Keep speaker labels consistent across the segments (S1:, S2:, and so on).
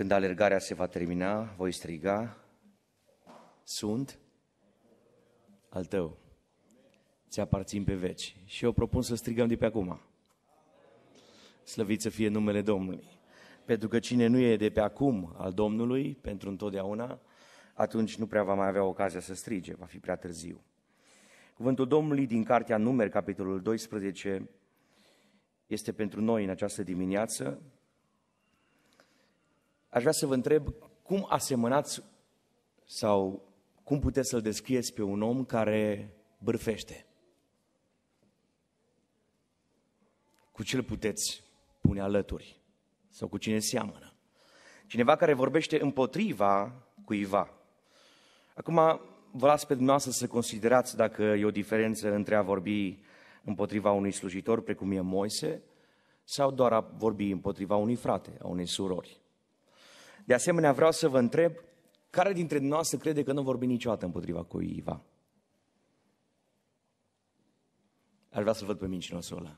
S1: Când alergarea se va termina, voi striga, sunt al tău. Ți aparțin pe veci. Și eu propun să strigăm de pe acum. Slăvit să fie numele Domnului. Pentru că cine nu e de pe acum al Domnului, pentru întotdeauna, atunci nu prea va mai avea ocazia să strige, va fi prea târziu. Cuvântul Domnului din Cartea Numeri, capitolul 12, este pentru noi în această dimineață aș vrea să vă întreb cum asemănați sau cum puteți să-l descrieți pe un om care bârfește? Cu ce puteți pune alături? Sau cu cine seamănă? Cineva care vorbește împotriva cuiva. Acum vă las pe dumneavoastră să considerați dacă e o diferență între a vorbi împotriva unui slujitor, precum e Moise, sau doar a vorbi împotriva unui frate, a unei surori. De asemenea, vreau să vă întreb, care dintre noastre crede că nu vorbi niciodată împotriva cuiva? Aș vrea să-l văd pe mincinosul ăla.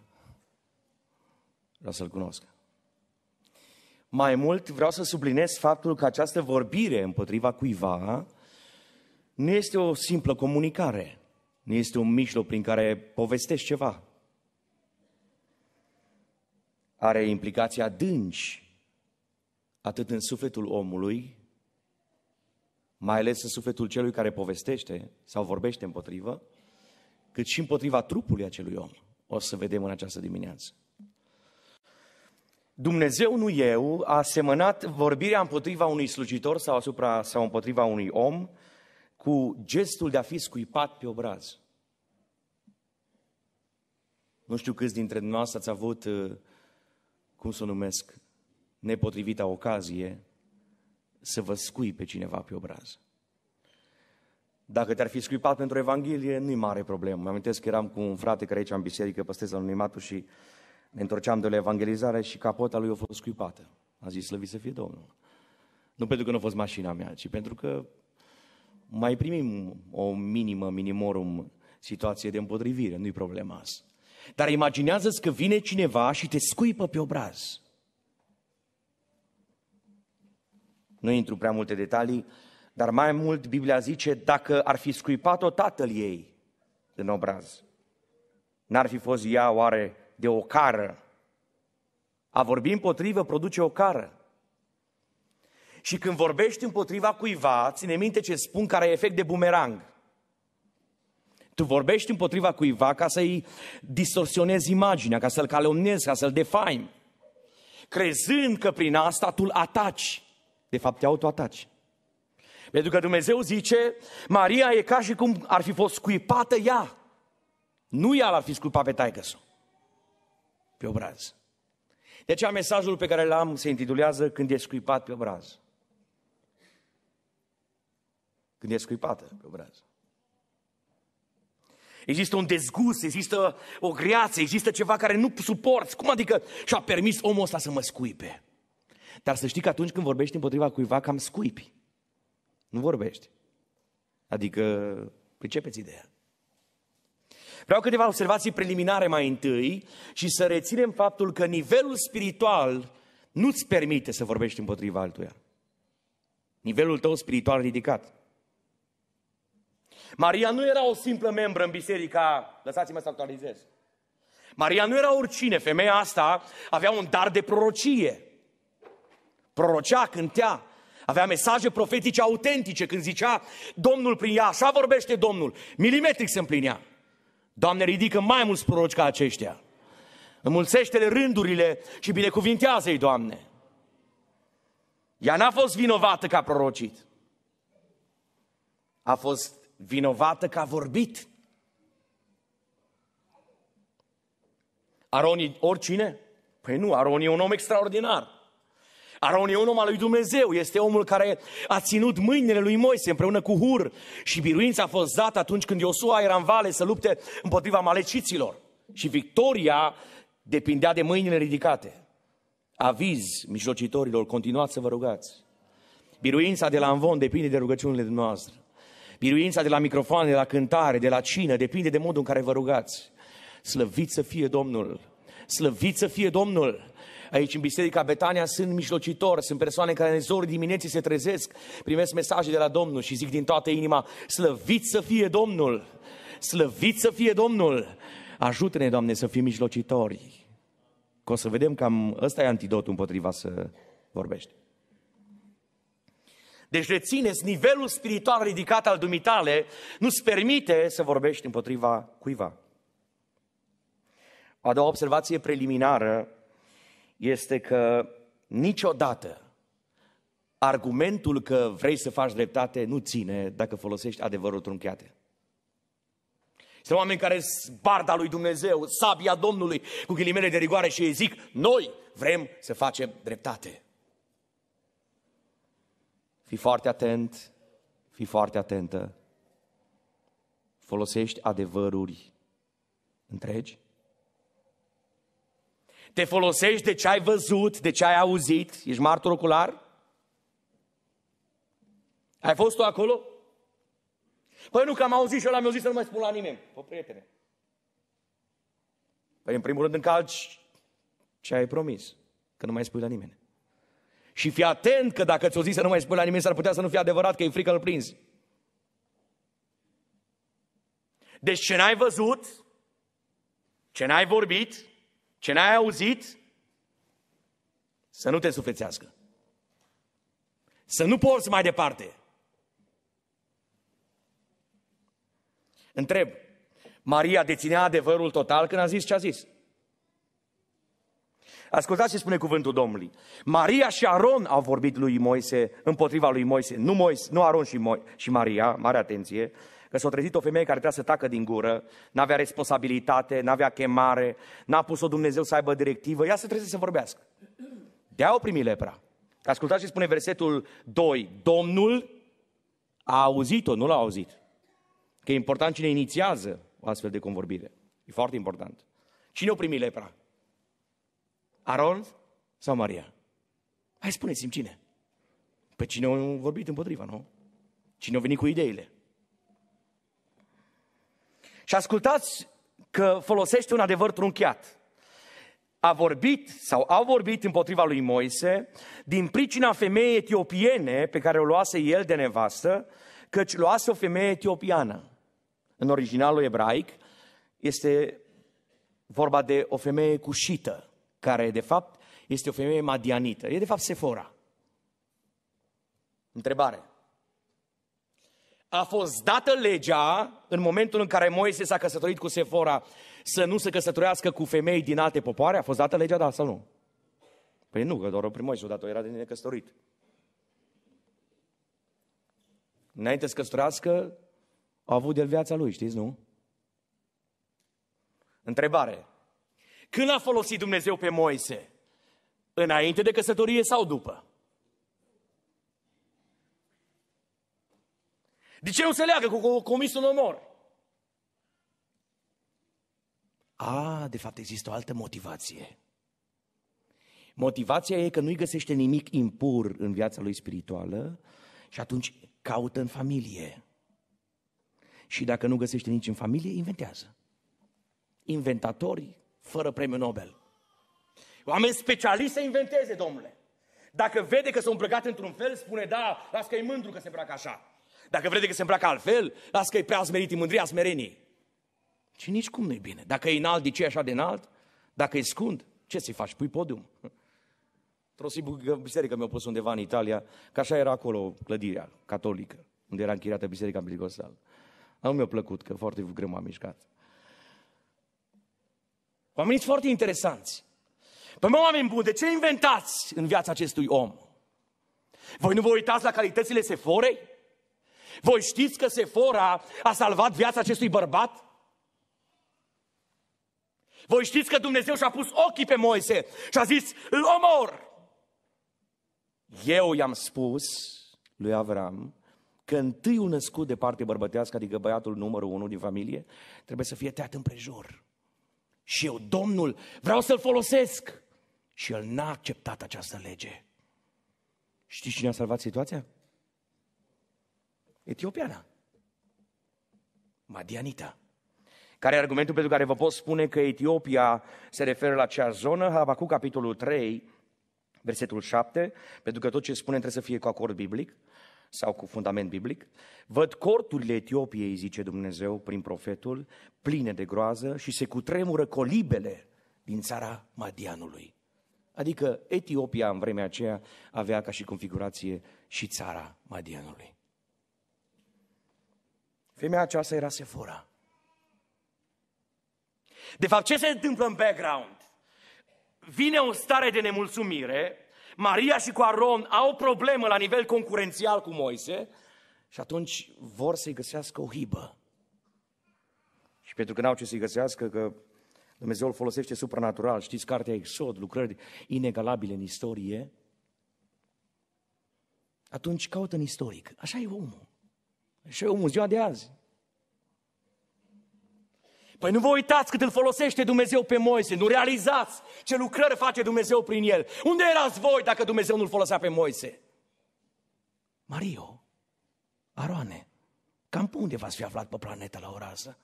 S1: Vreau să-l cunosc. Mai mult, vreau să subliniez faptul că această vorbire împotriva cuiva nu este o simplă comunicare, nu este un mijloc prin care povestești ceva. Are implicații adânci atât în sufletul omului, mai ales în sufletul celui care povestește sau vorbește împotrivă, cât și împotriva trupului acelui om. O să vedem în această dimineață. Dumnezeu, nu eu, a semănat vorbirea împotriva unui slujitor sau, asupra, sau împotriva unui om cu gestul de a fi scuipat pe obraz. Nu știu câți dintre noastre ați avut, uh, cum să o numesc, nepotrivita ocazie să vă scui pe cineva pe obraz. Dacă te-ar fi scuipat pentru Evanghelie, nu-i mare problemă. Mă amintesc că eram cu un frate care aici în biserică păstez la anonimatul și ne întorceam de la evangelizare și capota lui a fost scuipată. A zis, slăvit să fie Domnul. Nu pentru că nu a fost mașina mea, ci pentru că mai primim o minimă, minimorum situație de împotrivire, nu-i problema asta. Dar imaginează-ți că vine cineva și te scuipă pe obraz. Nu intru prea multe detalii, dar mai mult Biblia zice dacă ar fi scuipat-o tatăl ei în obraz. N-ar fi fost ea oare de o cară? A vorbi împotrivă produce o cară. Și când vorbești împotriva cuiva, ține minte ce spun care e efect de bumerang. Tu vorbești împotriva cuiva ca să-i distorsionezi imaginea, ca să-l calomnezi, ca să-l defaimi. Crezând că prin asta tu-l ataci. De fapt, te autoataci. Pentru că Dumnezeu zice, Maria e ca și cum ar fi fost scuipată ea. Nu ea l-ar fi scuipat pe taică pe obraz. De aceea mesajul pe care l-am se intitulează Când e scuipat pe obraz. Când e scuipată pe obraz. Există un dezgust, există o greață, există ceva care nu suporți. Cum adică și-a permis omul ăsta să mă scuipe? Dar să știi că atunci când vorbești împotriva cuiva, cam scuipi. Nu vorbești. Adică pricepeți ideea. Vreau câteva observații preliminare mai întâi și să reținem faptul că nivelul spiritual nu-ți permite să vorbești împotriva altuia. Nivelul tău spiritual ridicat. Maria nu era o simplă membră în biserica, lăsați-mă să actualizez. Maria nu era oricine, femeia asta avea un dar de prorocie prorocea, cântea, avea mesaje profetice autentice când zicea Domnul prin ea, așa vorbește Domnul, milimetric se împlinea. Doamne, ridică mai mulți proroci ca aceștia. Înmulțește-le rândurile și binecuvintează-i, Doamne. Ea n-a fost vinovată că a prorocit. A fost vinovată că a vorbit. Aronii oricine? Păi nu, Aronii e un om extraordinar. Aron e un om al lui Dumnezeu, este omul care a ținut mâinile lui Moise împreună cu Hur și biruința a fost dată atunci când Iosua era în vale să lupte împotriva maleciților. Și victoria depindea de mâinile ridicate. Aviz mijlocitorilor, continuați să vă rugați. Biruința de la Anvon depinde de rugăciunile noastre. Biruința de la microfoane, de la cântare, de la cină, depinde de modul în care vă rugați. Slăvit să fie Domnul! Slăvit să fie Domnul! Aici, în Biserica Betania, sunt mijlocitori, sunt persoane care în zori dimineții se trezesc, primesc mesaje de la Domnul și zic din toată inima, slăvit să fie Domnul! Slăvit să fie Domnul! Ajută-ne, Doamne, să fim mijlocitori. Că o să vedem cam ăsta e antidotul împotriva să vorbești. Deci rețineți, nivelul spiritual ridicat al dumitale nu-ți permite să vorbești împotriva cuiva. A doua observație preliminară este că niciodată argumentul că vrei să faci dreptate nu ține dacă folosești adevărul trunchiate. Sunt oameni care sparda lui Dumnezeu, sabia Domnului, cu ghilimele de rigoare și ei zic, noi vrem să facem dreptate. Fii foarte atent, fii foarte atentă. Folosești adevăruri întregi? Te folosești de ce ai văzut, de ce ai auzit? Ești martor ocular? Ai fost tu acolo? Păi nu, că am auzit și ăla mi-a zis să nu mai spun la nimeni. Păi, prietene. Păi, în primul rând, încalci ce ai promis, că nu mai spui la nimeni. Și fii atent că dacă ți-o zis să nu mai spui la nimeni, s-ar putea să nu fie adevărat, că e frică, îl prinzi. Deci ce n-ai văzut, ce n-ai vorbit, ce n-ai auzit, să nu te sufețească. Să nu porți mai departe. Întreb, Maria deținea adevărul total când a zis ce a zis? Ascultați ce spune cuvântul Domnului. Maria și Aron au vorbit lui Moise, împotriva lui Moise. Nu Moise, nu Aron și, Mo- și Maria, mare atenție că s-a trezit o femeie care trebuia să tacă din gură, n-avea responsabilitate, n-avea chemare, n-a pus-o Dumnezeu să aibă directivă, ea se trebuie să vorbească. De-aia o primi lepra. Ascultați ce spune versetul 2. Domnul a auzit-o, nu l-a auzit. Că e important cine inițiază o astfel de convorbire. E foarte important. Cine o primi lepra? Aron sau Maria? Hai spuneți-mi cine. Pe cine au vorbit împotriva, nu? Cine a venit cu ideile? Și ascultați că folosește un adevăr trunchiat. A vorbit sau au vorbit împotriva lui Moise din pricina femeii etiopiene pe care o luase el de nevastă, căci luase o femeie etiopiană. În originalul ebraic este vorba de o femeie cușită, care de fapt este o femeie madianită. E de fapt Sefora. Întrebare a fost dată legea în momentul în care Moise s-a căsătorit cu Sefora să nu se căsătorească cu femei din alte popoare? A fost dată legea, da sau nu? Păi nu, că doar o primă și odată era de necăsătorit. Înainte să căsătorească, a avut el viața lui, știți, nu? Întrebare. Când a folosit Dumnezeu pe Moise? Înainte de căsătorie sau după? De ce nu se leagă cu comis un omor? A, de fapt există o altă motivație. Motivația e că nu-i găsește nimic impur în viața lui spirituală și atunci caută în familie. Și dacă nu găsește nici în familie, inventează. Inventatori fără premiu Nobel. Oameni specialiști să inventeze, domnule. Dacă vede că sunt îmbrăcat într-un fel, spune, da, las că e mândru că se îmbracă așa. Dacă vrede că se îmbracă altfel, las că e prea smerit, mândria smereniei. Și nici cum nu-i bine. Dacă e înalt, de ce e așa de înalt? Dacă e scund, ce să-i faci? Pui podium. Într-o biserică mi-a pus undeva în Italia, că așa era acolo clădirea catolică, unde era închiriată biserica pentecostală. Nu mi-a plăcut, că foarte greu m am mișcat. Oamenii sunt foarte interesanți. Păi mă, oameni buni, de ce inventați în viața acestui om? Voi nu vă uitați la calitățile Seforei? Voi știți că Sefora a salvat viața acestui bărbat? Voi știți că Dumnezeu și-a pus ochii pe Moise și a zis, îl omor! Eu i-am spus lui Avram că întâiul născut de parte bărbătească, adică băiatul numărul unu din familie, trebuie să fie tăiat împrejur. Și eu, Domnul, vreau să-l folosesc. Și el n-a acceptat această lege. Știți cine a salvat situația? etiopiana, Madianita. Care e argumentul pentru care vă pot spune că Etiopia se referă la acea zonă? Habacuc, capitolul 3, versetul 7, pentru că tot ce spune trebuie să fie cu acord biblic sau cu fundament biblic. Văd corturile Etiopiei, zice Dumnezeu prin profetul, pline de groază și se cutremură colibele din țara Madianului. Adică Etiopia în vremea aceea avea ca și configurație și țara Madianului. Femeia aceasta era Sefora. De fapt, ce se întâmplă în background? Vine o stare de nemulțumire, Maria și cu Aron au problemă la nivel concurențial cu Moise și atunci vor să-i găsească o hibă. Și pentru că n-au ce să-i găsească, că Dumnezeu îl folosește supranatural, știți cartea Exod, lucrări inegalabile în istorie, atunci caută în istoric. Așa e omul. Și omul ziua de azi. Păi nu vă uitați cât îl folosește Dumnezeu pe Moise, nu realizați ce lucrări face Dumnezeu prin el. Unde erați voi dacă Dumnezeu nu-l folosea pe Moise? Mario, Aroane, cam pe unde v-ați fi aflat pe planetă la ora asta?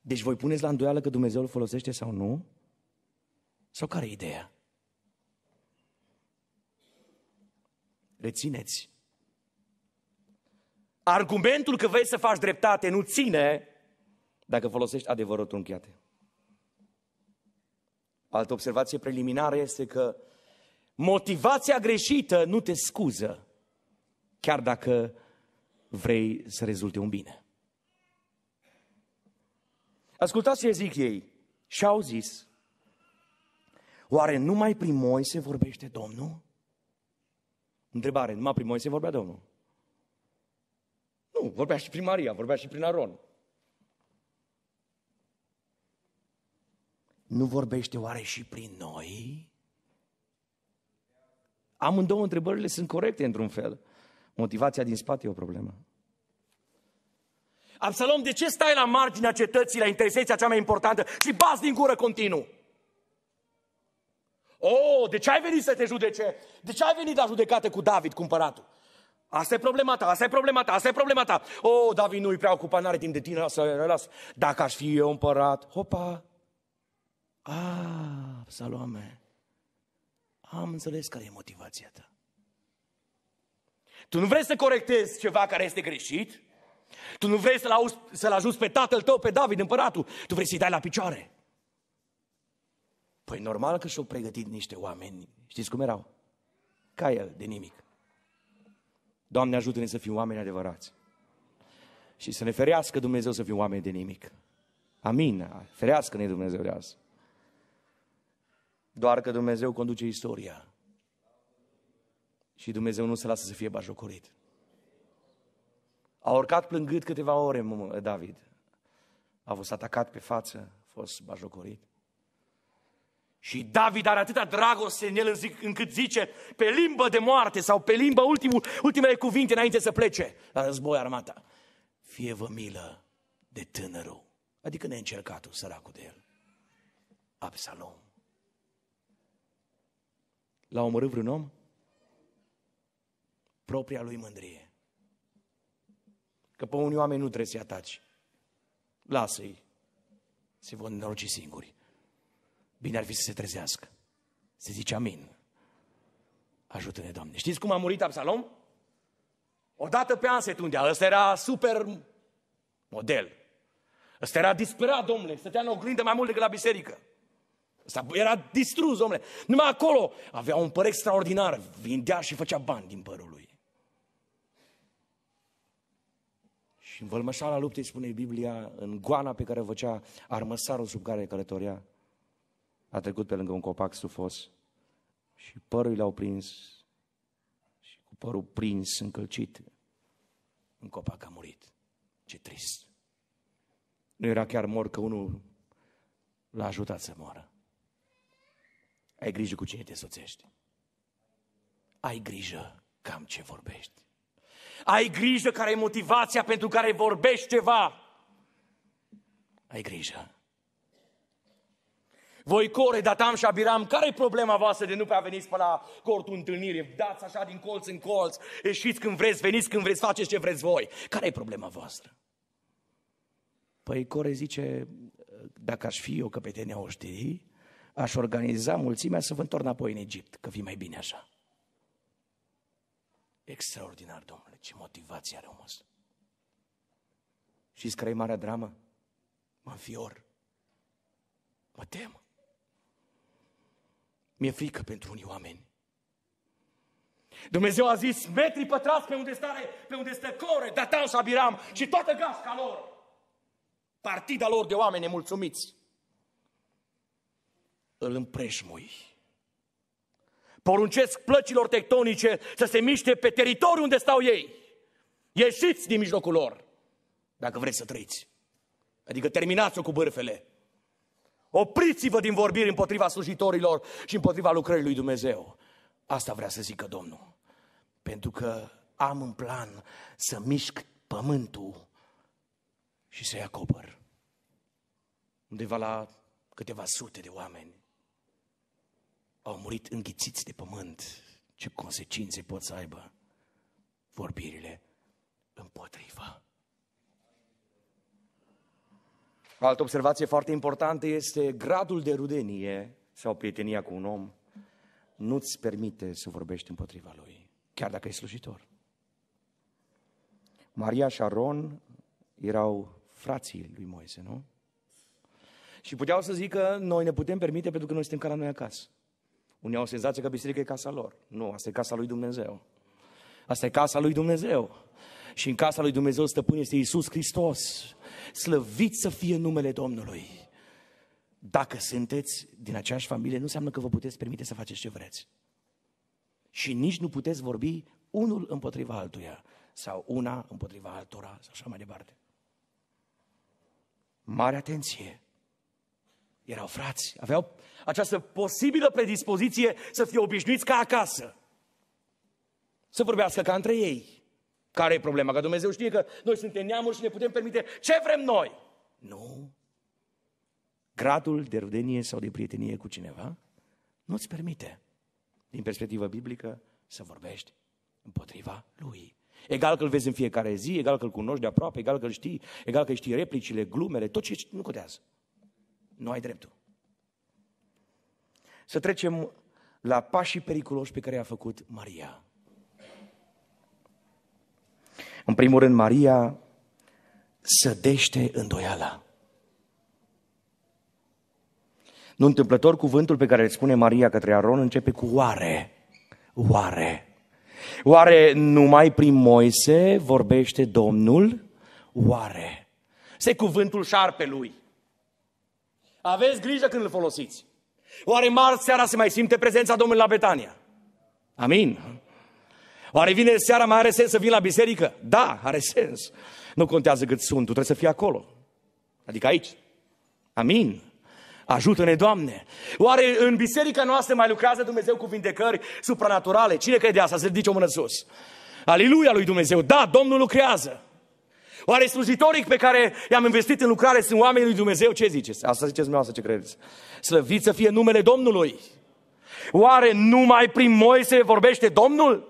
S1: Deci voi puneți la îndoială că Dumnezeu îl folosește sau nu? Sau care e ideea? Rețineți, Argumentul că vrei să faci dreptate nu ține dacă folosești adevărul trunchiate. Altă observație preliminară este că motivația greșită nu te scuză, chiar dacă vrei să rezulte un bine. Ascultați ce zic ei. Și au zis, oare numai prin Moise vorbește Domnul? Întrebare, numai prin Moise vorbea Domnul. Nu, vorbea și prin Maria, vorbea și prin Aron. Nu vorbește oare și prin noi? Amândouă întrebările sunt corecte într-un fel. Motivația din spate e o problemă. Absalom, de ce stai la marginea cetății, la intersecția cea mai importantă și bați din gură continuu? Oh, de ce ai venit să te judece? De ce ai venit la judecată cu David, cumpăratul? Asta e problema ta, asta e problema ta, asta e problema ta. O, oh, David nu-i prea ocupat, n-are timp de tine, lasă, lasă. Dacă aș fi eu împărat, hopa. A, ah, Salome, am înțeles care e motivația ta. Tu nu vrei să corectezi ceva care este greșit? Tu nu vrei să-l, auzi, să-l ajuți pe tatăl tău, pe David, împăratul? Tu vrei să-i dai la picioare? Păi normal că și-au pregătit niște oameni, știți cum erau? Ca el, de nimic. Doamne ajută-ne să fim oameni adevărați. Și să ne ferească Dumnezeu să fim oameni de nimic. Amin. Ferească-ne Dumnezeu de azi. Doar că Dumnezeu conduce istoria. Și Dumnezeu nu se lasă să fie bajocorit. A urcat plângând câteva ore David. A fost atacat pe față, a fost bajocorit. Și David are atâta dragoste în el încât zice pe limbă de moarte sau pe limba ultimul, ultimele cuvinte înainte să plece la război armata. Fie vă milă de tânărul, adică neîncercatul, săracul de el. Absalom. L-a omorât vreun om? Propria lui mândrie. Că pe unii oameni nu trebuie să-i ataci. Lasă-i. Se vor înoroci singuri. Bine ar fi să se trezească. Se zice amin. Ajută-ne, Doamne. Știți cum a murit Absalom? Odată pe an se tundea. Ăsta era super model. Ăsta era disperat, domnule. Stătea în oglindă mai mult decât la biserică. Ăsta era distrus, domnule. Numai acolo avea un păr extraordinar. Vindea și făcea bani din părul lui. Și în vălmășala luptei, spune Biblia, în goana pe care o făcea armăsarul sub care călătorea, a trecut pe lângă un copac sufos, și părul l-au prins și cu părul prins, încălcit, un copac a murit. Ce trist! Nu era chiar mor că unul l-a ajutat să moară. Ai grijă cu cine te soțești. Ai grijă cam ce vorbești. Ai grijă care e motivația pentru care vorbești ceva. Ai grijă. Voi core, datam și abiram, care e problema voastră de nu prea veniți pe la cortul întâlnirii? Dați așa din colț în colț, ieșiți când vreți, veniți când vreți, faceți ce vreți voi. care e problema voastră? Păi core zice, dacă aș fi eu căpetenia oștirii, aș organiza mulțimea să vă întorn apoi în Egipt, că fi mai bine așa. Extraordinar, domnule, ce motivație are omul ăsta. Știți care e marea dramă? Mă fior. Mă tem. Mi-e frică pentru unii oameni. Dumnezeu a zis metri pătrați pe unde, stare, pe unde stă Core, Datan și Abiram și toată gasca lor. Partida lor de oameni nemulțumiți. Îl împrejmui. Poruncesc plăcilor tectonice să se miște pe teritoriul unde stau ei. Ieșiți din mijlocul lor, dacă vreți să trăiți. Adică terminați-o cu bârfele. Opriți-vă din vorbiri împotriva slujitorilor și împotriva lucrării lui Dumnezeu. Asta vrea să zică Domnul. Pentru că am în plan să mișc pământul și să-i acopăr. Undeva la câteva sute de oameni au murit înghițiți de pământ. Ce consecințe pot să aibă vorbirile împotriva O altă observație foarte importantă este gradul de rudenie sau prietenia cu un om nu-ți permite să vorbești împotriva lui, chiar dacă e slujitor. Maria și Aron erau frații lui Moise, nu? Și puteau să zică, noi ne putem permite pentru că noi suntem ca la noi acasă. Unii au senzația că biserica e casa lor. Nu, asta e casa lui Dumnezeu. Asta e casa lui Dumnezeu. Și în casa lui Dumnezeu stăpân este Isus Hristos slăvit să fie numele Domnului. Dacă sunteți din aceeași familie, nu înseamnă că vă puteți permite să faceți ce vreți. Și nici nu puteți vorbi unul împotriva altuia sau una împotriva altora sau așa mai departe. Mare atenție! Erau frați, aveau această posibilă predispoziție să fie obișnuiți ca acasă. Să vorbească ca între ei. Care e problema? Că Dumnezeu știe că noi suntem neamuri și ne putem permite ce vrem noi. Nu. Gradul de rudenie sau de prietenie cu cineva nu-ți permite, din perspectivă biblică, să vorbești împotriva lui. Egal că îl vezi în fiecare zi, egal că îl cunoști de aproape, egal că îl știi, egal că știi replicile, glumele, tot ce nu contează. Nu ai dreptul. Să trecem la pașii periculoși pe care i-a făcut Maria. În primul rând, Maria sădește îndoiala. Nu întâmplător, cuvântul pe care îl spune Maria către Aron începe cu oare. Oare. Oare numai prin Moise vorbește Domnul? Oare. Se cuvântul șarpelui. Aveți grijă când îl folosiți. Oare marți seara se mai simte prezența Domnului la Betania? Amin. Oare vine seara, mai are sens să vin la biserică? Da, are sens. Nu contează cât sunt, tu trebuie să fii acolo. Adică aici. Amin. Ajută-ne, Doamne! Oare în biserica noastră mai lucrează Dumnezeu cu vindecări supranaturale? Cine crede asta? Să ridice o mână sus. Aleluia lui Dumnezeu! Da, Domnul lucrează! Oare slujitorii pe care i-am investit în lucrare sunt oamenii lui Dumnezeu? Ce ziceți? Asta ziceți dumneavoastră ce credeți. Slăvit să fie numele Domnului! Oare numai prin Moise vorbește Domnul?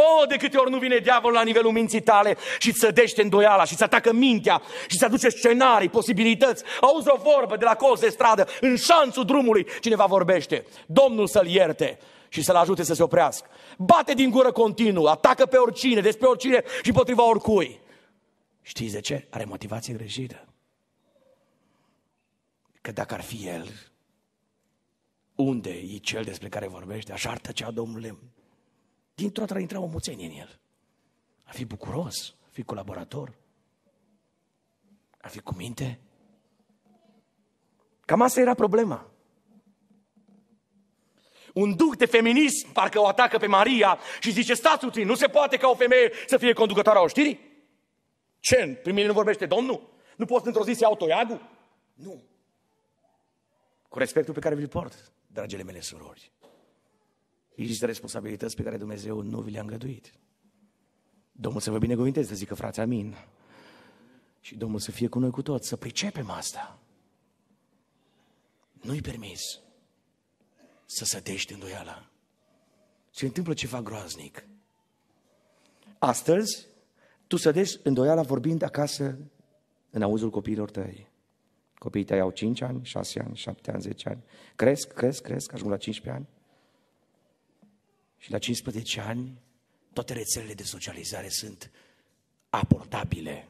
S1: O, oh, de câte ori nu vine diavolul la nivelul minții tale și îți sădește îndoiala și îți atacă mintea și îți aduce scenarii, posibilități. Auzi o vorbă de la colț de stradă, în șanțul drumului cineva vorbește. Domnul să-l ierte și să-l ajute să se oprească. Bate din gură continuu, atacă pe oricine, despre oricine și potriva oricui. Știți de ce? Are motivație greșită. Că dacă ar fi el, unde e cel despre care vorbește? Așa ar tăcea Domnul Dintr-o dată intra o muțenie în el. Ar fi bucuros, ar fi colaborator, ar fi cu minte. Cam asta era problema. Un duc de feminism parcă o atacă pe Maria și zice, stați puțin, nu se poate ca o femeie să fie conducătoarea oștirii? Ce, prin mine nu vorbește Domnul? Nu poți într-o zi să iau toiagul? Nu. Cu respectul pe care vi-l port, dragele mele surori. Există responsabilități pe care Dumnezeu nu vi le-a îngăduit. Domnul să vă binecuvinteze, să zică frați, amin. Și Domnul să fie cu noi cu toți, să pricepem asta. Nu-i permis să sădești îndoiala. Se întâmplă ceva groaznic. Astăzi, tu sădești îndoiala vorbind acasă în auzul copiilor tăi. Copiii tăi au 5 ani, 6 ani, 7 ani, 10 ani. Cresc, cresc, cresc, ajung la 15 ani. Și la 15 ani, toate rețelele de socializare sunt aportabile.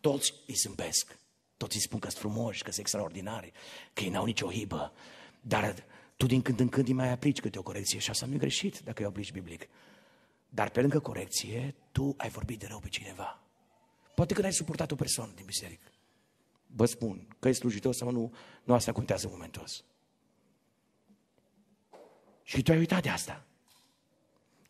S1: Toți îi zâmbesc. Toți îi spun că sunt frumoși, că sunt extraordinari, că ei n-au nicio hibă. Dar tu din când în când îi mai aplici câte o corecție și asta nu e greșit dacă îi aplici biblic. Dar pe lângă corecție, tu ai vorbit de rău pe cineva. Poate că n-ai suportat o persoană din biserică. Vă spun, că e slujitor sau nu, nu asta contează momentos. Și tu ai uitat de asta.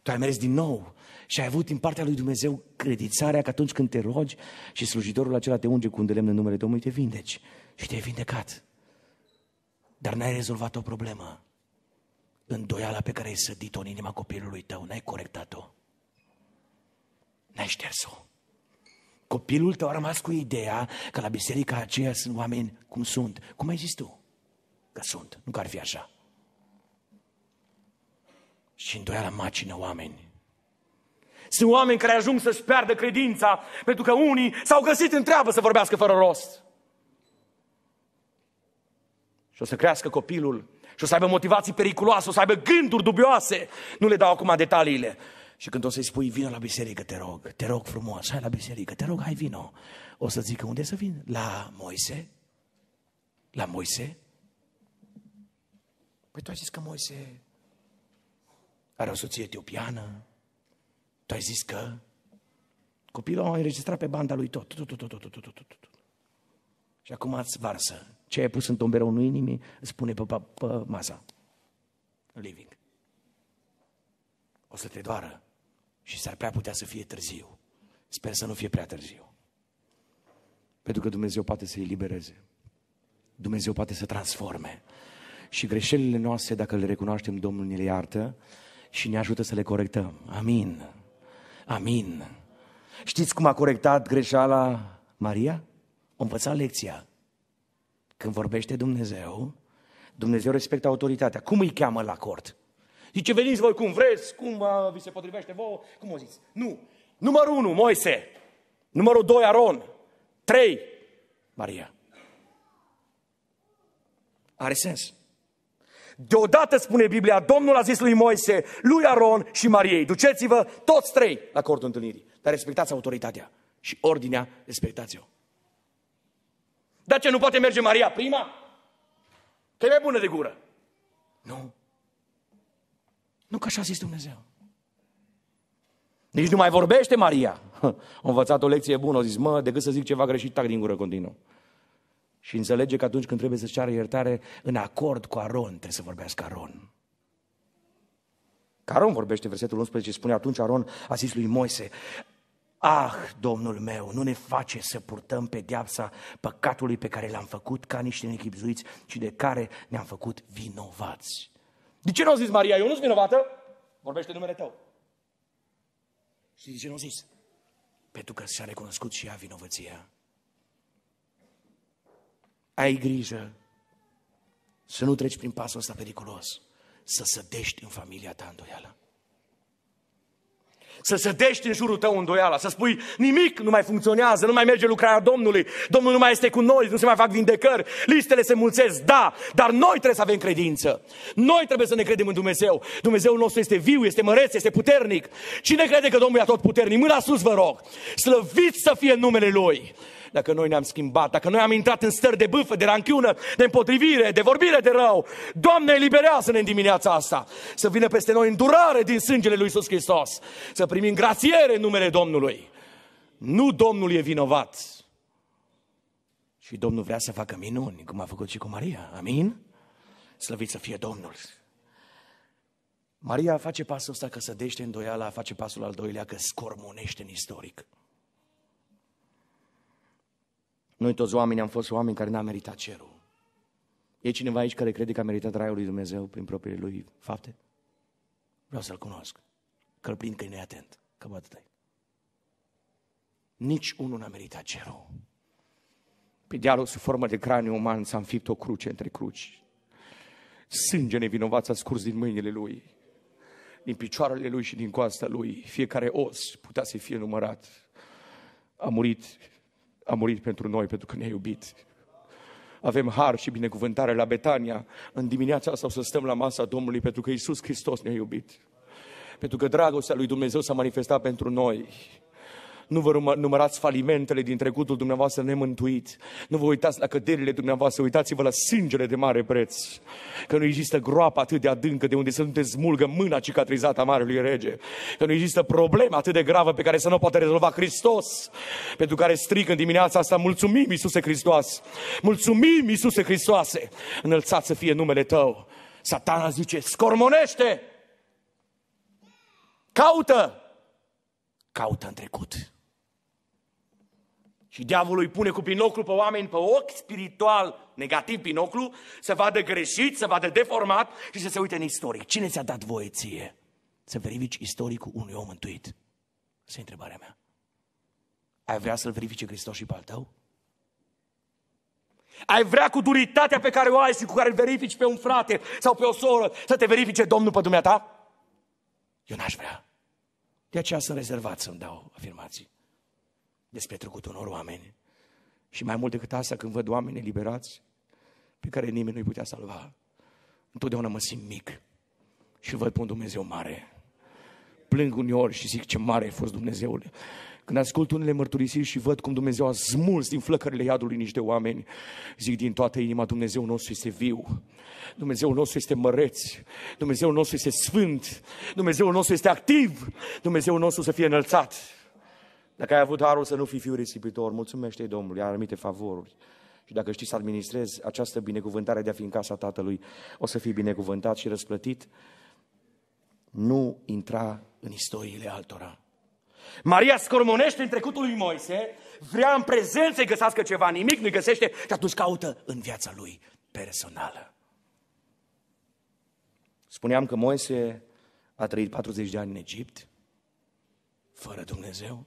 S1: Tu ai mers din nou și ai avut din partea lui Dumnezeu credințarea că atunci când te rogi și slujitorul acela te unge cu un de lemn în numele Domnului, te vindeci și te-ai vindecat. Dar n-ai rezolvat o problemă. Îndoiala pe care ai sădit-o în inima copilului tău, n-ai corectat-o. N-ai șters-o. Copilul tău a rămas cu ideea că la biserica aceea sunt oameni cum sunt. Cum ai zis tu? Că sunt, nu că ar fi așa și îndoiala macină oameni. Sunt oameni care ajung să-și piardă credința pentru că unii s-au găsit în treabă să vorbească fără rost. Și o să crească copilul și o să aibă motivații periculoase, o să aibă gânduri dubioase. Nu le dau acum detaliile. Și când o să-i spui, vină la biserică, te rog, te rog frumos, hai la biserică, te rog, hai vino. O să zică, unde să vin? La Moise? La Moise? Păi tu ai zis că Moise are o soție etiopiană, tu ai zis că copilul a înregistrat pe banda lui tot, tot, tot, tot, tot, tot, tot, tot. Și acum ați varsă. Ce ai pus în tomberă unui inimii, spune pe, pe, pe masa. Living. O să te doară și s-ar prea putea să fie târziu. Sper să nu fie prea târziu. Pentru că Dumnezeu poate să-i libereze. Dumnezeu poate să transforme. Și greșelile noastre, dacă le recunoaștem, Domnul ne le iartă și ne ajută să le corectăm. Amin. Amin. Știți cum a corectat greșeala Maria? O învăța lecția. Când vorbește Dumnezeu, Dumnezeu respectă autoritatea. Cum îi cheamă la cort? Zice, veniți voi cum vreți, cum uh, vi se potrivește vouă, cum o ziți? Nu. Numărul 1, Moise. Numărul 2, Aron. 3, Maria. Are sens. Deodată spune Biblia, Domnul a zis lui Moise, lui Aron și Mariei, duceți-vă toți trei la cortul întâlnirii, dar respectați autoritatea și ordinea, respectați-o. Dar ce, nu poate merge Maria prima? Că e mai bună de gură. Nu. Nu că așa a zis Dumnezeu. Nici nu mai vorbește Maria. Am învățat o lecție bună, a zis, mă, decât să zic ceva greșit, tac din gură continuu. Și înțelege că atunci când trebuie să-și ceară iertare, în acord cu Aron, trebuie să vorbească Aron. Că Aron vorbește versetul 11 și spune, atunci Aron a zis lui Moise, Ah, Domnul meu, nu ne face să purtăm deapsa păcatului pe care l-am făcut ca niște nechipzuiți și de care ne-am făcut vinovați. De ce nu a zis Maria, eu nu sunt vinovată? Vorbește numele tău. Și de ce nu a zis? Pentru că și-a recunoscut și ea vinovăția ai grijă să nu treci prin pasul ăsta periculos, să sădești în familia ta îndoială. Să sădești în jurul tău îndoiala, să spui nimic nu mai funcționează, nu mai merge lucrarea Domnului, Domnul nu mai este cu noi, nu se mai fac vindecări, listele se mulțesc, da, dar noi trebuie să avem credință. Noi trebuie să ne credem în Dumnezeu. Dumnezeul nostru este viu, este măreț, este puternic. Cine crede că Domnul e tot puternic? Mâna sus vă rog, slăviți să fie numele Lui dacă noi ne-am schimbat, dacă noi am intrat în stări de bâfă, de ranchiună, de împotrivire, de vorbire de rău. Doamne, eliberează-ne în dimineața asta să vină peste noi îndurare din sângele lui Iisus Hristos, să primim grațiere în numele Domnului. Nu Domnul e vinovat. Și Domnul vrea să facă minuni, cum a făcut și cu Maria. Amin? Slăvit să fie Domnul! Maria face pasul ăsta că sădește îndoiala, face pasul al doilea că scormonește în istoric. Noi toți oamenii am fost oameni care n-am meritat cerul. E cineva aici care crede că a meritat raiul lui Dumnezeu prin propriile lui fapte? Vreau să-l cunosc. Că-l prind că e neatent. Că mă atât Nici unul n-a meritat cerul. Pe dealul sub formă de craniu uman s-a înfipt o cruce între cruci. Sânge nevinovat a scurs din mâinile lui, din picioarele lui și din coasta lui. Fiecare os putea să fie numărat. A murit a murit pentru noi, pentru că ne-a iubit. Avem har și binecuvântare la Betania. În dimineața asta o să stăm la masa Domnului pentru că Isus Hristos ne-a iubit. Pentru că dragostea lui Dumnezeu s-a manifestat pentru noi nu vă numărați falimentele din trecutul dumneavoastră nemântuit, nu vă uitați la căderile dumneavoastră, uitați-vă la sângele de mare preț, că nu există groapă atât de adâncă de unde să nu te smulgă mâna cicatrizată a Marelui Rege, că nu există problemă atât de gravă pe care să nu o poate rezolva Hristos, pentru care stric în dimineața asta, mulțumim Iisuse Hristos, mulțumim Iisuse Hristoase, Înălțați să fie numele Tău. Satana zice, scormonește! Caută! Caută în trecut. Și diavolul îi pune cu binoclu pe oameni, pe ochi spiritual, negativ binoclu, să vadă greșit, să vadă deformat și să se uite în istoric. Cine ți-a dat voie ție să verifici istoricul unui om întuit? Asta e întrebarea mea. Ai vrea să-L verifice Hristos și pe al tău? Ai vrea cu duritatea pe care o ai și cu care îl verifici pe un frate sau pe o soră să te verifice Domnul pe dumneata? Eu n-aș vrea. De aceea sunt rezervat să-mi dau afirmații despre trecut unor oameni. Și mai mult decât asta, când văd oameni eliberați, pe care nimeni nu-i putea salva, întotdeauna mă simt mic și văd pe un Dumnezeu mare. Plâng uneori și zic ce mare a fost Dumnezeul. Când ascult unele mărturisiri și văd cum Dumnezeu a smuls din flăcările iadului niște oameni, zic din toată inima, Dumnezeu nostru este viu, Dumnezeu nostru este măreț, Dumnezeu nostru este sfânt, Dumnezeu nostru este activ, Dumnezeu nostru să fie înălțat. Dacă ai avut harul să nu fii fiu risipitor, mulțumește Domnului, ai anumite favoruri. Și dacă știi să administrezi această binecuvântare de a fi în casa Tatălui, o să fii binecuvântat și răsplătit. Nu intra în istoriile altora. Maria scormonește în trecutul lui Moise, vrea în prezent să-i găsească ceva, nimic nu-i găsește și atunci caută în viața lui personală. Spuneam că Moise a trăit 40 de ani în Egipt, fără Dumnezeu,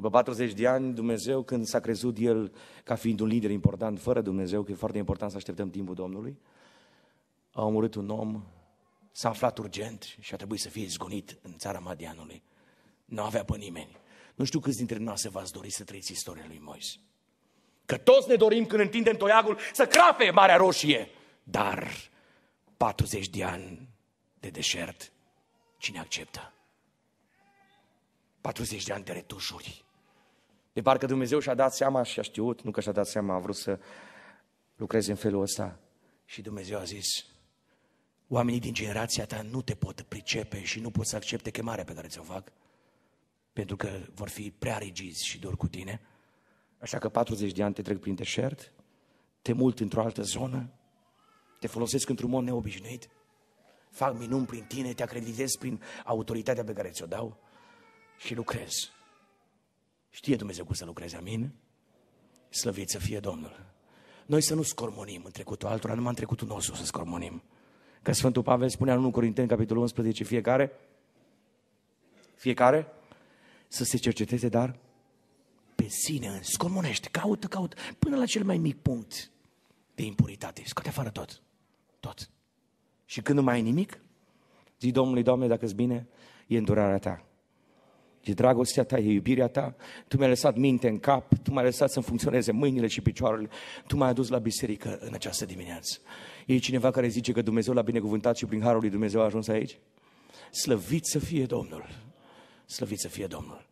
S1: după 40 de ani, Dumnezeu, când s-a crezut el ca fiind un lider important, fără Dumnezeu, că e foarte important să așteptăm timpul Domnului, a omorât un om, s-a aflat urgent și a trebuit să fie zgonit în țara Madianului. Nu avea pe nimeni. Nu știu câți dintre noastre v-ați dori să trăiți istoria lui Moise. Că toți ne dorim când întindem toiagul să crape Marea Roșie. Dar 40 de ani de deșert, cine acceptă? 40 de ani de retușuri, de parcă Dumnezeu și-a dat seama și a știut, nu că și-a dat seama, a vrut să lucreze în felul ăsta. Și Dumnezeu a zis, oamenii din generația ta nu te pot pricepe și nu pot să accepte chemarea pe care ți-o fac, pentru că vor fi prea rigizi și dor cu tine. Așa că 40 de ani te trec prin deșert, te mult într-o altă zonă, te folosesc într-un mod neobișnuit, fac minuni prin tine, te acreditez prin autoritatea pe care ți-o dau și lucrez. Știe Dumnezeu cum să lucreze, amin? Slăvit să fie Domnul. Noi să nu scormonim în trecutul altora, numai în trecutul nostru să scormonim. Că Sfântul Pavel spunea în 1 Corinteni, capitolul 11, fiecare, fiecare să se cerceteze, dar pe sine, scormonește, caută, caută, până la cel mai mic punct de impuritate. Scoate afară tot, tot. Și când nu mai ai nimic, zi Domnului, Doamne, dacă-ți bine, e îndurarea ta de dragostea ta, e iubirea ta. Tu mi-ai lăsat minte în cap, tu mi-ai lăsat să-mi funcționeze mâinile și picioarele, tu m-ai adus la biserică în această dimineață. E cineva care zice că Dumnezeu l-a binecuvântat și prin harul lui Dumnezeu a ajuns aici? Slăvit să fie Domnul! Slăvit să fie Domnul!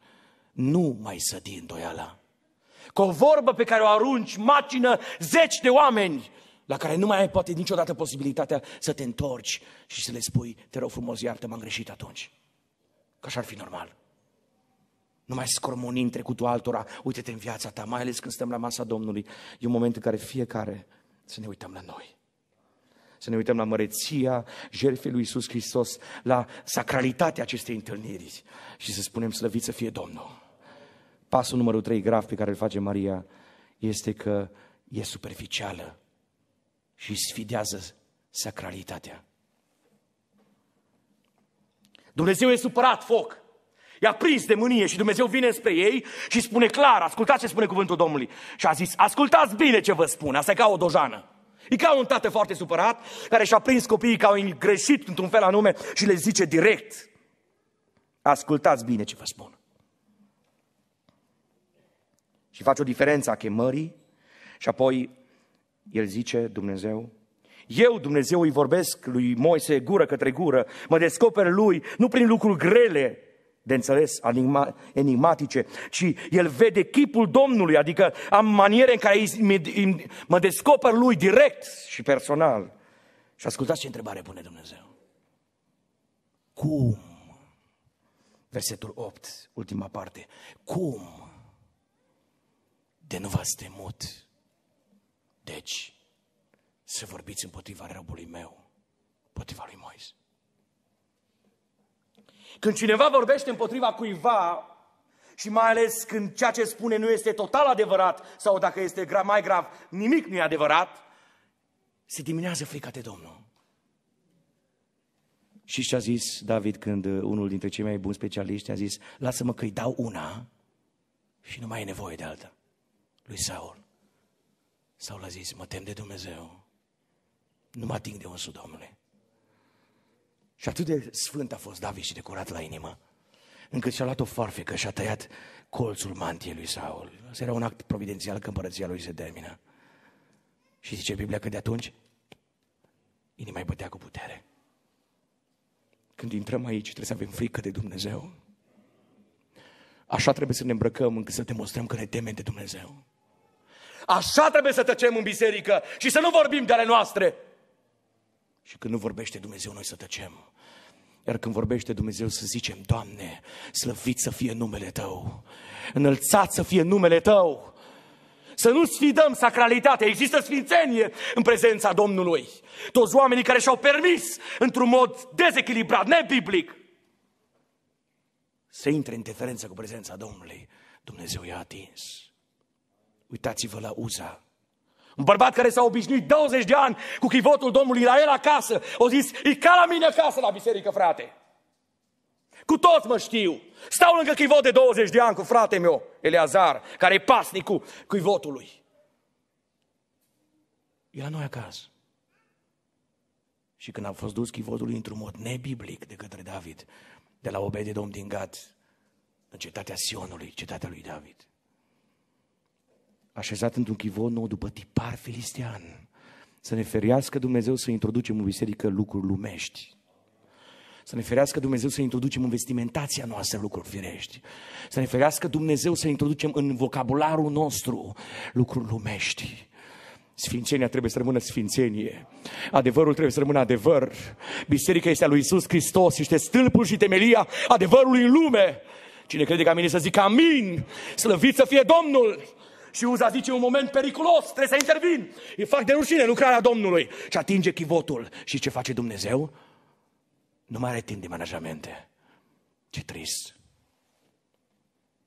S1: Nu mai din îndoiala. Cu o vorbă pe care o arunci macină zeci de oameni la care nu mai ai poate niciodată posibilitatea să te întorci și să le spui, te rog frumos, iartă, m-am greșit atunci. Că așa ar fi normal. Nu mai scormoni în trecutul altora, uite-te în viața ta, mai ales când stăm la masa Domnului. E un moment în care fiecare să ne uităm la noi. Să ne uităm la măreția jertfei lui Iisus Hristos, la sacralitatea acestei întâlniri și să spunem slăvit să fie Domnul. Pasul numărul 3 grav pe care îl face Maria este că e superficială și sfidează sacralitatea. Dumnezeu e supărat, foc. I-a prins de mânie și Dumnezeu vine spre ei și spune clar, ascultați ce spune cuvântul Domnului. Și a zis, ascultați bine ce vă spun, asta e ca o dojană. E ca un tată foarte supărat care și-a prins copiii că au greșit într-un fel anume și le zice direct. Ascultați bine ce vă spun. Și face o diferență a chemării și apoi el zice Dumnezeu, eu, Dumnezeu, îi vorbesc lui Moise gură către gură, mă descoper lui, nu prin lucruri grele, de înțeles, enigmatice, ci el vede chipul Domnului, adică am maniere în care mă descoper lui direct și personal. Și ascultați ce întrebare pune Dumnezeu. Cum? Versetul 8, ultima parte. Cum? De nu v-ați temut. Deci, să vorbiți împotriva robului meu, împotriva lui Moise. Când cineva vorbește împotriva cuiva și mai ales când ceea ce spune nu este total adevărat sau dacă este mai grav, nimic nu e adevărat, se diminuează frica de Domnul. Și ce a zis David când uh, unul dintre cei mai buni specialiști a zis, lasă-mă că-i dau una și nu mai e nevoie de alta, lui Saul. Saul a zis, mă tem de Dumnezeu, nu mă ating de unsul Domnului. Și atât de sfânt a fost David și de curat la inimă, încât și-a luat o farfecă și a tăiat colțul mantiei lui Saul. Asta era un act providențial că împărăția lui se termină. Și zice Biblia că de atunci inima îi bătea cu putere. Când intrăm aici trebuie să avem frică de Dumnezeu. Așa trebuie să ne îmbrăcăm încât să demonstrăm că ne temem de Dumnezeu. Așa trebuie să tăcem în biserică și să nu vorbim de ale noastre, și când nu vorbește Dumnezeu, noi să tăcem. Iar când vorbește Dumnezeu să zicem, Doamne, slăvit să fie numele Tău, înălțat să fie numele Tău, să nu sfidăm sacralitatea, există sfințenie în prezența Domnului. Toți oamenii care și-au permis, într-un mod dezechilibrat, nebiblic, să intre în diferență cu prezența Domnului, Dumnezeu i-a atins. Uitați-vă la Uza, un bărbat care s-a obișnuit 20 de ani cu chivotul Domnului la el acasă. O zis, e ca la mine acasă la biserică, frate. Cu toți mă știu. Stau lângă chivot de 20 de ani cu frate meu, Eleazar, care e pasnicul chivotului. E la noi acasă. Și când a fost dus chivotul într-un mod nebiblic de către David, de la Obede Domn din Gat, în cetatea Sionului, cetatea lui David, așezat într-un chivon nou după tipar filistean. Să ne ferească Dumnezeu să introducem în biserică lucruri lumești. Să ne ferească Dumnezeu să introducem în vestimentația noastră lucruri firești. Să ne ferească Dumnezeu să introducem în vocabularul nostru lucruri lumești. Sfințenia trebuie să rămână sfințenie. Adevărul trebuie să rămână adevăr. Biserica este a lui Isus Hristos, este stâlpul și temelia adevărului în lume. Cine crede că mine să zică amin, slăvit să fie Domnul! Și Uza zice, un moment periculos, trebuie să intervin. Îi fac de rușine lucrarea Domnului. Și atinge chivotul. Și ce face Dumnezeu? Nu mai are timp de manajamente. Ce trist.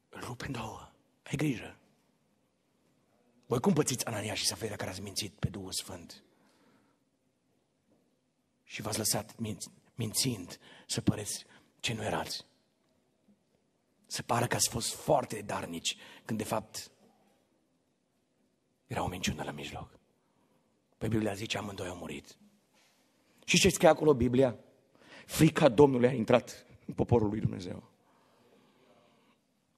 S1: Îl rupe în două. Ai grijă. Voi cum pățiți Anania și Safira care ați mințit pe Duhul Sfânt? Și v-ați lăsat minț- mințind să păreți ce nu erați. Se pare că ați fost foarte darnici, când de fapt era o minciună la mijloc. Pe Biblia zice, amândoi au murit. Și ce scrie acolo Biblia? Frica Domnului a intrat în poporul lui Dumnezeu.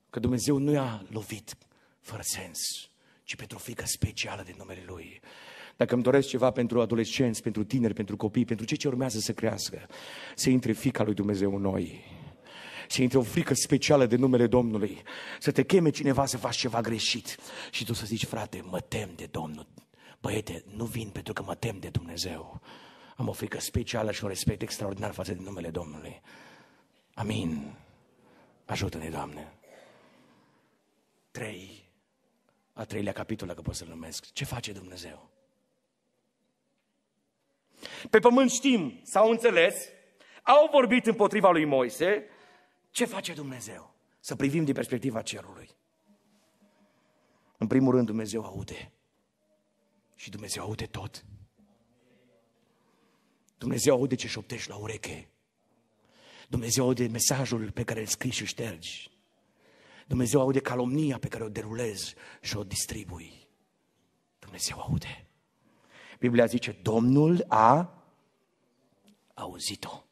S1: Că Dumnezeu nu i-a lovit fără sens, ci pentru o frică specială din numele Lui. Dacă îmi doresc ceva pentru adolescenți, pentru tineri, pentru copii, pentru cei ce urmează să crească, să intre frica lui Dumnezeu în noi să intră o frică specială de numele Domnului, să te cheme cineva să faci ceva greșit și tu să zici, frate, mă tem de Domnul. Băiete, nu vin pentru că mă tem de Dumnezeu. Am o frică specială și un respect extraordinar față de numele Domnului. Amin. Ajută-ne, Doamne. Trei. A treilea capitol, dacă pot să-l numesc. Ce face Dumnezeu? Pe pământ știm, s-au înțeles, au vorbit împotriva lui Moise, ce face Dumnezeu? Să privim din perspectiva cerului. În primul rând, Dumnezeu aude. Și Dumnezeu aude tot. Dumnezeu aude ce șoptești la ureche. Dumnezeu aude mesajul pe care îl scrii și ștergi. Dumnezeu aude calomnia pe care o derulezi și o distribui. Dumnezeu aude. Biblia zice, Domnul a auzit-o.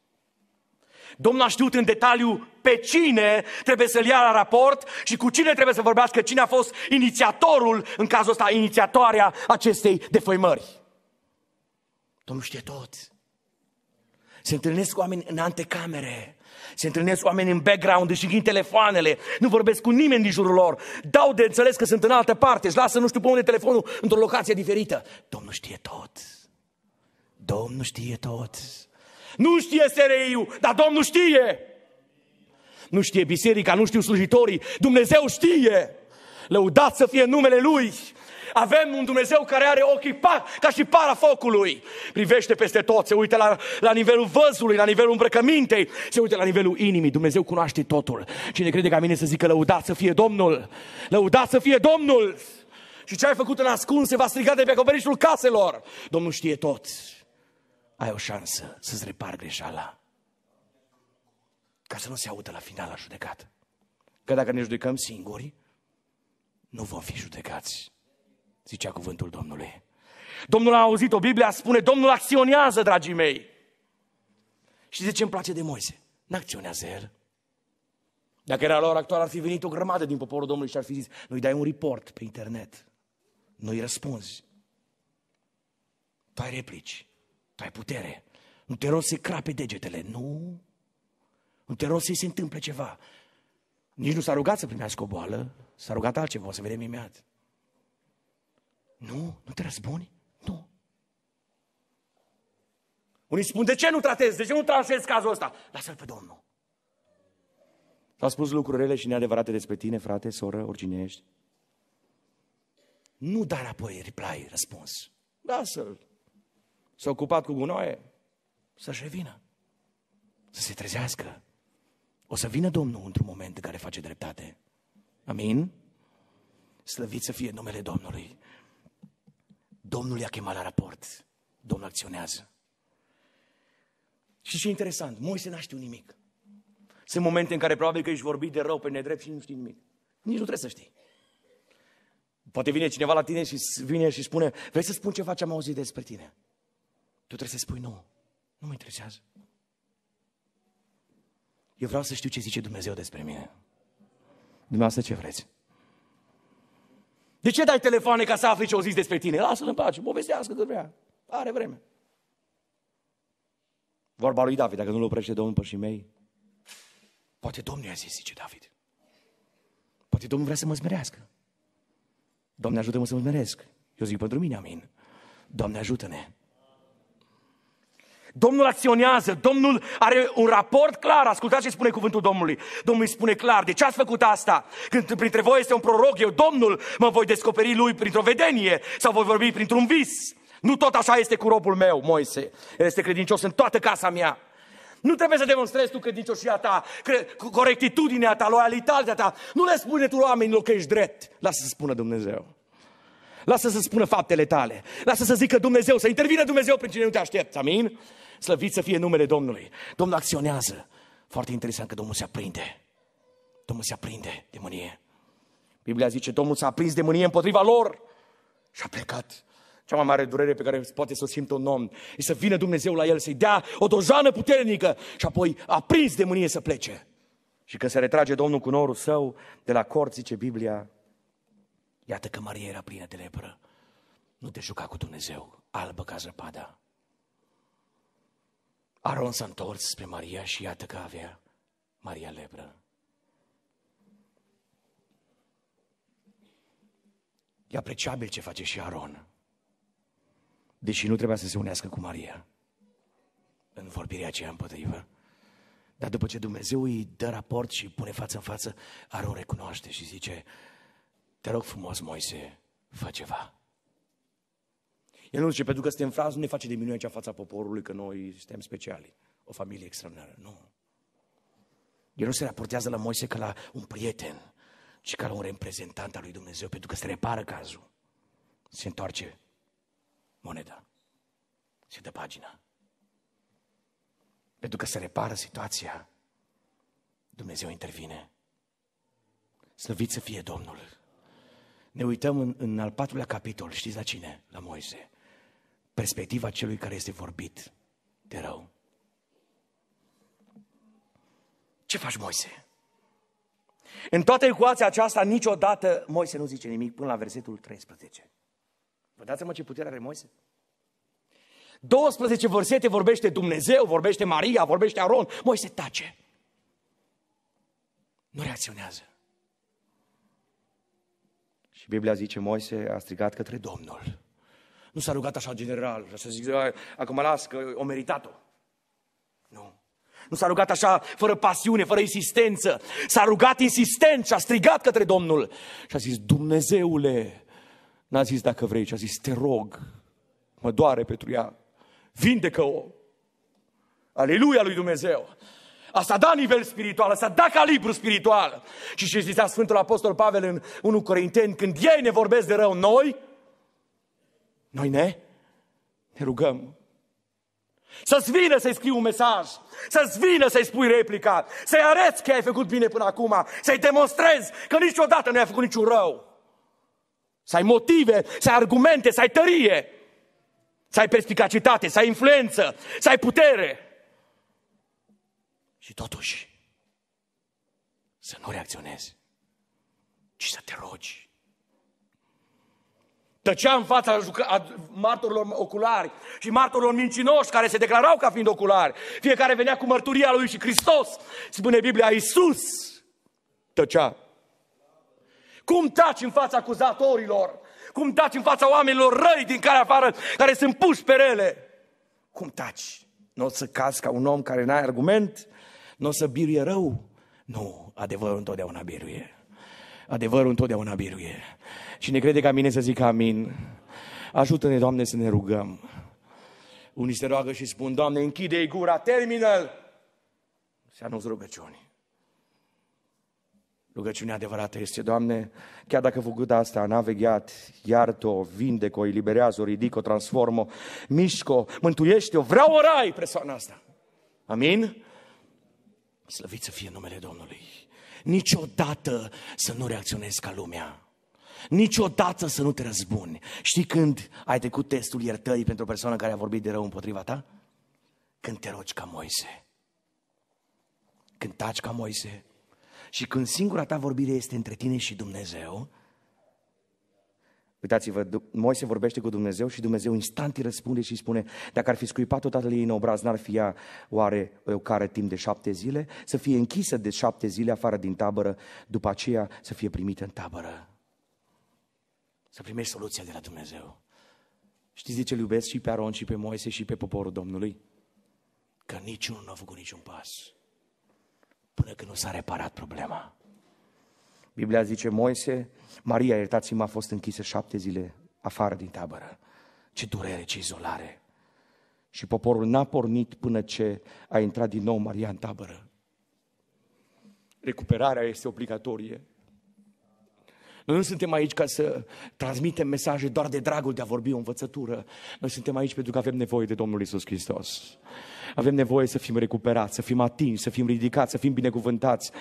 S1: Domnul a știut în detaliu pe cine trebuie să-l ia la raport și cu cine trebuie să vorbească, cine a fost inițiatorul, în cazul ăsta, inițiatoarea acestei defăimări. Domnul știe tot. Se întâlnesc cu oameni în antecamere, se întâlnesc oameni în background, își închid telefoanele, nu vorbesc cu nimeni din jurul lor, dau de înțeles că sunt în altă parte, își lasă nu știu pe unde telefonul într-o locație diferită. Domnul știe tot. Domnul știe tot. Nu știe SRI-ul, dar Domnul știe. Nu știe biserica, nu știu slujitorii, Dumnezeu știe. Lăudat să fie numele Lui. Avem un Dumnezeu care are ochii pa, ca și para focului. Privește peste tot, se uită la, la nivelul văzului, la nivelul îmbrăcămintei, se uită la nivelul inimii. Dumnezeu cunoaște totul. Cine crede ca mine să zică lăudat să fie Domnul, lăudat să fie Domnul. Și ce ai făcut în ascuns se va striga de pe acoperișul caselor. Domnul știe tot ai o șansă să-ți repar greșeala. Ca să nu se audă la final la judecat. Că dacă ne judecăm singuri, nu vom fi judecați, zicea cuvântul Domnului. Domnul a auzit-o, Biblia spune, Domnul acționează, dragii mei. Și de ce îmi place de Moise? N-acționează el. Dacă era la ora actuală, ar fi venit o grămadă din poporul Domnului și ar fi zis, nu-i dai un report pe internet, nu-i răspunzi, tu ai replici, tu ai putere. Nu te rog să crape degetele. Nu. Nu te rog să-i se întâmple ceva. Nici nu s-a rugat să primească o boală. S-a rugat altceva. O să vedem imediat. Nu? Nu te răzbuni? Nu. Unii spun, de ce nu tratezi? De ce nu tratezi cazul ăsta? Lasă-l pe Domnul. s a spus lucrurile și neadevărate despre tine, frate, soră, oricine ești? Nu da înapoi reply, răspuns. Lasă-l s-a ocupat cu gunoaie, să-și revină, să se trezească. O să vină Domnul într-un moment în care face dreptate. Amin? Slăvit să fie numele Domnului. Domnul i-a chemat la raport. Domnul acționează. Și ce interesant, Moise n-a știut nimic. Sunt momente în care probabil că ești vorbit de rău pe nedrept și nu știi nimic. Nici nu trebuie să știi. Poate vine cineva la tine și vine și spune, vrei să spun ceva ce am auzit despre tine. Tu trebuie să spui nu. Nu mă interesează. Eu vreau să știu ce zice Dumnezeu despre mine. Dumneavoastră ce vreți? De ce dai telefoane ca să afli ce au zis despre tine? Lasă-l în pace, povestească cât vrea. Are vreme. Vorba lui David, dacă nu-l oprește Domnul și mei, poate Domnul i-a zis, zice David. Poate Domnul vrea să mă smerească. Doamne ajută-mă să mă smeresc. Eu zic pentru mine, amin. Doamne ajută-ne Domnul acționează, Domnul are un raport clar, ascultați ce spune cuvântul Domnului. Domnul îi spune clar, de ce ați făcut asta? Când printre voi este un proroc, eu, Domnul, mă voi descoperi lui printr-o vedenie sau voi vorbi printr-un vis. Nu tot așa este cu robul meu, Moise. El este credincios în toată casa mea. Nu trebuie să demonstrezi tu credincioșia ta, corectitudinea ta, loialitatea ta. Nu le spune tu oamenilor că ești drept. Lasă să spună Dumnezeu. Lasă să spună faptele tale. Lasă să zică Dumnezeu, să intervine Dumnezeu prin cine nu te aștepți. Amin? Slăvit să fie numele Domnului. Domnul acționează. Foarte interesant că Domnul se aprinde. Domnul se aprinde de mânie. Biblia zice, Domnul s-a aprins de mânie împotriva lor și a plecat. Cea mai mare durere pe care poate să o simtă un om e să vină Dumnezeu la el, să-i dea o dojană puternică și apoi a aprins de mânie să plece. Și când se retrage Domnul cu norul său de la cort, zice Biblia, iată că Maria era plină de lepră. Nu te juca cu Dumnezeu, albă ca zăpada. Aron s-a întors spre Maria și iată că avea Maria lepră. E apreciabil ce face și Aron, deși nu trebuia să se unească cu Maria în vorbirea aceea împotrivă. Dar după ce Dumnezeu îi dă raport și îi pune față în față, Aron recunoaște și zice, te rog frumos, Moise, fă ceva. El nu zice, pentru că suntem frați, nu ne face de minune aceea fața poporului că noi suntem speciali, o familie extraordinară. Nu. El nu se raportează la Moise ca la un prieten, ci ca la un reprezentant al lui Dumnezeu, pentru că se repară cazul. Se întoarce moneda. Se dă pagina. Pentru că se repară situația, Dumnezeu intervine. Slăvit să fie Domnul! Ne uităm în, în al patrulea capitol, știți la cine? La Moise perspectiva celui care este vorbit de rău. Ce faci, Moise? În toată ecuația aceasta, niciodată Moise nu zice nimic până la versetul 13. Vă dați seama ce putere are Moise? 12 versete vorbește Dumnezeu, vorbește Maria, vorbește Aron. Moise tace. Nu reacționează. Și Biblia zice, Moise a strigat către Domnul. Nu s-a rugat așa general, să zic, acum las că o meritat-o. Nu. Nu s-a rugat așa, fără pasiune, fără insistență. S-a rugat insistent și a strigat către Domnul. Și a zis, Dumnezeule, n-a zis dacă vrei, și a zis, te rog, mă doare pentru ea, vindecă-o. Aleluia lui Dumnezeu! Asta da nivel spiritual, asta da calibru spiritual. Și ce zicea Sfântul Apostol Pavel în 1 Corinteni, când ei ne vorbesc de rău, noi noi ne, ne rugăm. Să-ți vină să-i scrii un mesaj, să-ți vină să-i spui replica, să-i arăți că ai făcut bine până acum, să-i demonstrezi că niciodată nu ai făcut niciun rău. Să ai motive, să ai argumente, să ai tărie, să ai perspicacitate, să ai influență, să ai putere. Și totuși, să nu reacționezi, ci să te rogi. Tăcea în fața martorilor oculari și martorilor mincinoși care se declarau ca fiind oculari. Fiecare venea cu mărturia lui și Hristos, spune Biblia, Iisus tăcea. Cum taci în fața acuzatorilor? Cum taci în fața oamenilor răi din care afară, care sunt puși pe rele? Cum taci? Nu o să cazi ca un om care n-ai argument? Nu o să biruie rău? Nu, adevărul întotdeauna biruie. Adevărul întotdeauna biruie. Și ne crede ca mine să zică amin. Ajută-ne, Doamne, să ne rugăm. Unii se roagă și spun, Doamne, închide-i gura, termină-l! Se anunță rugăciunii. Rugăciunea adevărată este, Doamne, chiar dacă făcut asta, n-a vegheat, iartă-o, vindecă-o, eliberează-o, ridică-o, transformă-o, mișcă-o, mântuiește-o, vreau o rai persoana asta. Amin? Slăvit să fie numele Domnului. Niciodată să nu reacționezi ca lumea. Niciodată să nu te răzbuni. Știi când ai trecut testul iertării pentru o persoană care a vorbit de rău împotriva ta? Când te rogi ca Moise. Când taci ca Moise. Și când singura ta vorbire este între tine și Dumnezeu, Uitați-vă, Moise vorbește cu Dumnezeu și Dumnezeu instant îi răspunde și îi spune dacă ar fi scuipat-o tatăl ei în obraz, n-ar fi ea oare o care timp de șapte zile? Să fie închisă de șapte zile afară din tabără, după aceea să fie primită în tabără să primești soluția de la Dumnezeu. Știți de ce iubesc și pe Aron și pe Moise și pe poporul Domnului? Că niciunul nu a făcut niciun pas până când nu s-a reparat problema. Biblia zice, Moise, Maria, iertați-mă, a fost închisă șapte zile afară din tabără. Ce durere, ce izolare! Și poporul n-a pornit până ce a intrat din nou Maria în tabără. Recuperarea este obligatorie. Nu suntem aici ca să transmitem mesaje doar de dragul de a vorbi o învățătură. Noi suntem aici pentru că avem nevoie de Domnul Isus Hristos. Avem nevoie să fim recuperați, să fim atinși, să fim ridicați, să fim binecuvântați.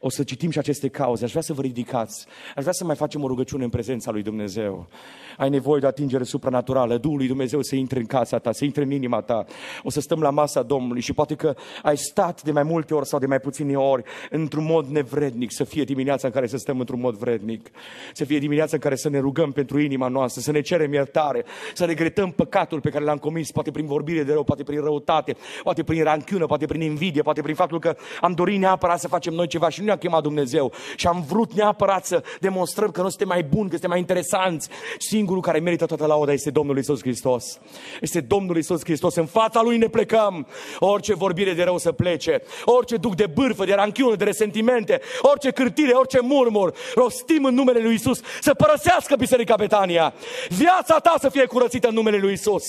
S1: O să citim și aceste cauze. Aș vrea să vă ridicați. Aș vrea să mai facem o rugăciune în prezența lui Dumnezeu. Ai nevoie de atingere supranaturală. Duhul lui Dumnezeu să intre în casa ta, să intre în inima ta. O să stăm la masa Domnului și poate că ai stat de mai multe ori sau de mai puține ori într-un mod nevrednic. Să fie dimineața în care să stăm într-un mod vrednic. Să fie dimineața în care să ne rugăm pentru inima noastră, să ne cerem iertare, să regretăm păcatul pe care l-am comis, poate prin vorbire de rău, poate prin răutate, poate prin ranchiună, poate prin invidie, poate prin faptul că am dorit neapărat să facem noi ceva și nu ne-a chemat Dumnezeu și am vrut neapărat să demonstrăm că nu suntem mai buni, că suntem mai interesanți. Singurul care merită toată lauda este Domnul Isus Hristos. Este Domnul Isus Hristos. În fața Lui ne plecăm. Orice vorbire de rău să plece, orice duc de bârfă, de ranchiună, de resentimente, orice cârtire, orice murmur, rostim în numele Lui Isus să părăsească Biserica Betania. Viața ta să fie curățită în numele Lui Isus.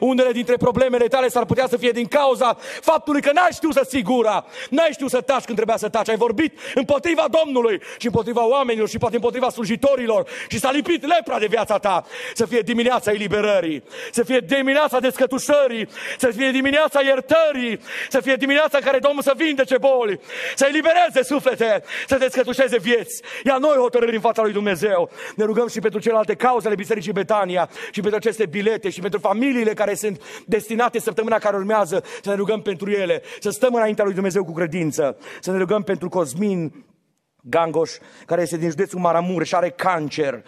S1: Unele dintre problemele tale s-ar putea să fie din cauza cauza faptului că n-ai știut să sigura, n-ai știut să taci când trebuia să taci, ai vorbit împotriva Domnului și împotriva oamenilor și poate împotriva slujitorilor și s-a lipit lepra de viața ta. Să fie dimineața eliberării, să fie dimineața descătușării, să fie dimineața iertării, să fie dimineața în care Domnul să vindece boli, să elibereze suflete, să descătușeze vieți. Ia noi hotărâri în fața lui Dumnezeu. Ne rugăm și pentru celelalte cauze ale Bisericii Betania și pentru aceste bilete și pentru familiile care sunt destinate săptămâna care urmează să ne rugăm pentru ele, să stăm înaintea lui Dumnezeu cu credință, să ne rugăm pentru Cosmin Gangoș, care este din județul Maramureș, are cancer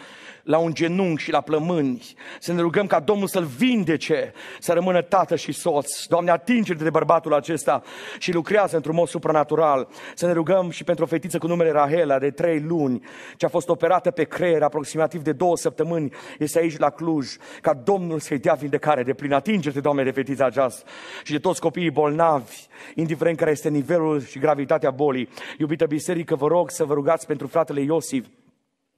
S1: la un genunchi și la plămâni, să ne rugăm ca Domnul să-l vindece, să rămână tată și soț. Doamne, atinge de bărbatul acesta și lucrează într-un mod supranatural. Să ne rugăm și pentru o fetiță cu numele Rahela de trei luni, ce a fost operată pe creier aproximativ de două săptămâni, este aici la Cluj, ca Domnul să-i dea vindecare de plin. atinge de Doamne, de fetița aceasta și de toți copiii bolnavi, indiferent care este nivelul și gravitatea bolii. Iubită biserică, vă rog să vă rugați pentru fratele Iosif,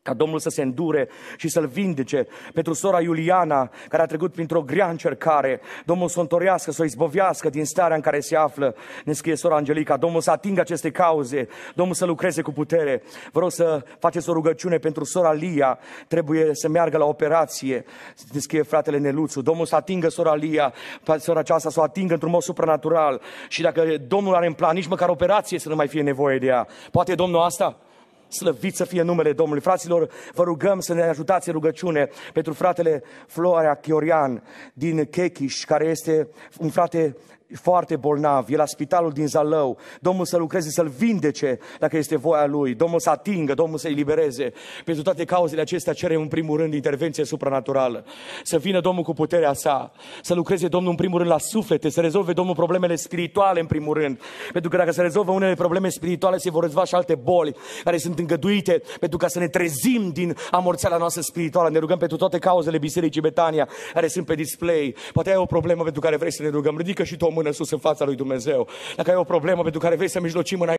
S1: ca Domnul să se îndure și să-l vindece pentru sora Iuliana, care a trecut printr-o grea încercare. Domnul să o întorească, să o izbovească din starea în care se află, ne scrie sora Angelica. Domnul să atingă aceste cauze, Domnul să lucreze cu putere. Vă rog să faceți o rugăciune pentru sora Lia, trebuie să meargă la operație, ne scrie fratele Neluțu. Domnul să atingă sora Lia, sora aceasta să o atingă într-un mod supranatural. Și dacă Domnul are în plan nici măcar operație să nu mai fie nevoie de ea, poate Domnul asta? Slăvit să fie numele Domnului. Fraților, vă rugăm să ne ajutați în rugăciune pentru fratele Floarea Chiorian din Chechiș, care este un frate foarte bolnav, e la spitalul din Zalău, Domnul să lucreze, să-l vindece dacă este voia lui, Domnul să atingă, Domnul să-i libereze. Pentru toate cauzele acestea cerem în primul rând intervenție supranaturală. Să vină Domnul cu puterea sa, să lucreze Domnul în primul rând la suflete, să rezolve Domnul problemele spirituale în primul rând. Pentru că dacă se rezolvă unele probleme spirituale, se vor rezolva și alte boli care sunt îngăduite pentru ca să ne trezim din amorțeala noastră spirituală. Ne rugăm pentru toate cauzele Bisericii Betania care sunt pe display. Poate ai o problemă pentru care vrei să ne rugăm. Ridică și tu o mână sus în fața lui Dumnezeu, dacă ai o problemă pentru care vrei să mijlocim în